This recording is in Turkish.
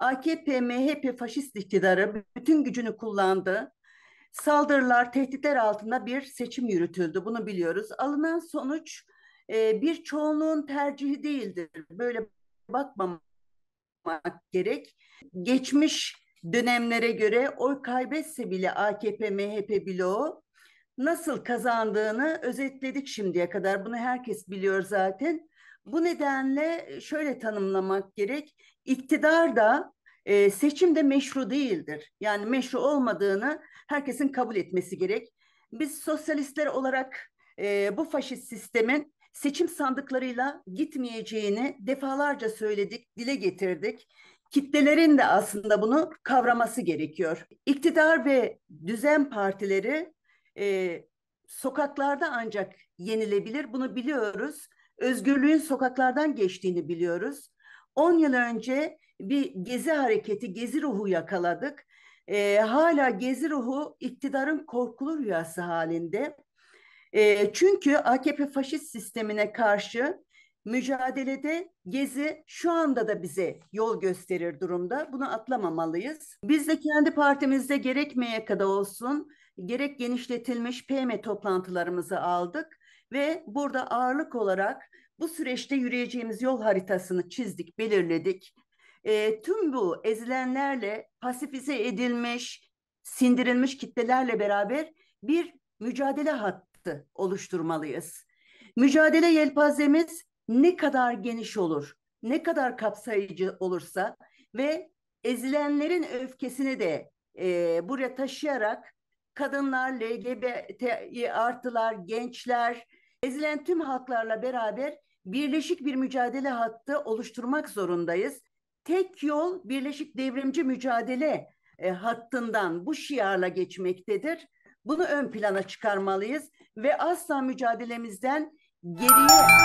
AKP, MHP faşist iktidarı bütün gücünü kullandı. Saldırılar, tehditler altında bir seçim yürütüldü. Bunu biliyoruz. Alınan sonuç e, bir çoğunluğun tercihi değildir. Böyle bakmamak gerek. Geçmiş dönemlere göre oy kaybetse bile AKP, MHP bloğu nasıl kazandığını özetledik şimdiye kadar. Bunu herkes biliyor zaten. Bu nedenle e, şöyle tanımlamak gerek. İktidar da e, seçim de meşru değildir. Yani meşru olmadığını herkesin kabul etmesi gerek. Biz sosyalistler olarak e, bu faşist sistemin seçim sandıklarıyla gitmeyeceğini defalarca söyledik, dile getirdik. Kitlelerin de aslında bunu kavraması gerekiyor. İktidar ve düzen partileri e, sokaklarda ancak yenilebilir. Bunu biliyoruz. Özgürlüğün sokaklardan geçtiğini biliyoruz. 10 yıl önce bir gezi hareketi, gezi ruhu yakaladık. E, hala gezi ruhu iktidarın korkulu rüyası halinde. E, çünkü AKP faşist sistemine karşı mücadelede Gezi şu anda da bize yol gösterir durumda. Bunu atlamamalıyız. Biz de kendi partimizde gerekmeye MYK'da olsun, gerek genişletilmiş PM e toplantılarımızı aldık ve burada ağırlık olarak bu süreçte yürüyeceğimiz yol haritasını çizdik, belirledik. E, tüm bu ezilenlerle pasifize edilmiş, sindirilmiş kitlelerle beraber bir mücadele hattı oluşturmalıyız. Mücadele yelpazemiz ne kadar geniş olur, ne kadar kapsayıcı olursa ve ezilenlerin öfkesini de e, buraya taşıyarak kadınlar, LGBT artılar, gençler, ezilen tüm halklarla beraber birleşik bir mücadele hattı oluşturmak zorundayız. Tek yol birleşik devrimci mücadele e, hattından bu şiarla geçmektedir. Bunu ön plana çıkarmalıyız ve asla mücadelemizden geriye